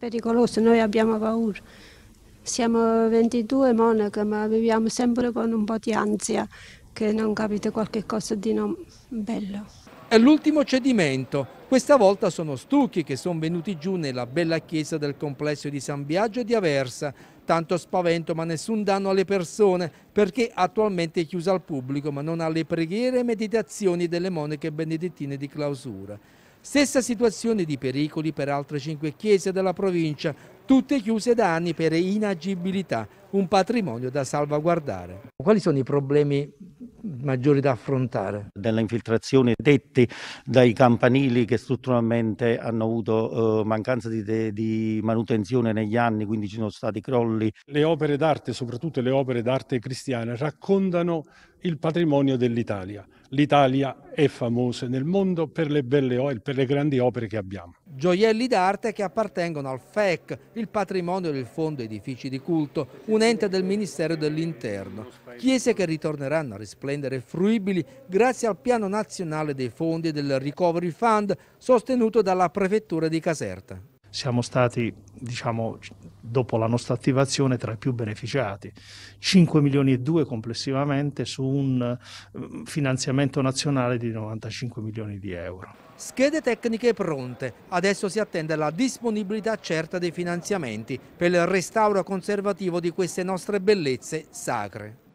pericoloso, noi abbiamo paura. Siamo 22 monache, ma viviamo sempre con un po' di ansia che non capite qualcosa di non bello. È l'ultimo cedimento. Questa volta sono stucchi che sono venuti giù nella bella chiesa del complesso di San Biagio di Aversa. Tanto spavento ma nessun danno alle persone perché attualmente è chiusa al pubblico ma non alle preghiere e meditazioni delle monache benedettine di clausura. Stessa situazione di pericoli per altre cinque chiese della provincia, tutte chiuse da anni per inagibilità, un patrimonio da salvaguardare. Quali sono i problemi maggiori da affrontare. Della infiltrazione detti dai campanili che strutturalmente hanno avuto eh, mancanza di, di, manutenzione negli anni, quindi ci sono stati crolli. Le opere d'arte, soprattutto le opere d'arte cristiane, raccontano il patrimonio dell'Italia. L'Italia è famosa nel mondo per le belle opere, per le grandi opere che abbiamo. Gioielli d'arte che appartengono al FEC, il patrimonio del Fondo Edifici di Culto, un ente del Ministero dell'Interno. Chiese che ritorneranno a risplendere fruibili grazie al Piano Nazionale dei Fondi del Recovery Fund sostenuto dalla Prefettura di Caserta. Siamo stati, diciamo, dopo la nostra attivazione, tra i più beneficiati. 5 milioni e 2 complessivamente su un mm, finanziamento nazionale di 95 milioni di euro. Schede tecniche pronte. Adesso si attende la disponibilità certa dei finanziamenti per il restauro conservativo di queste nostre bellezze sacre.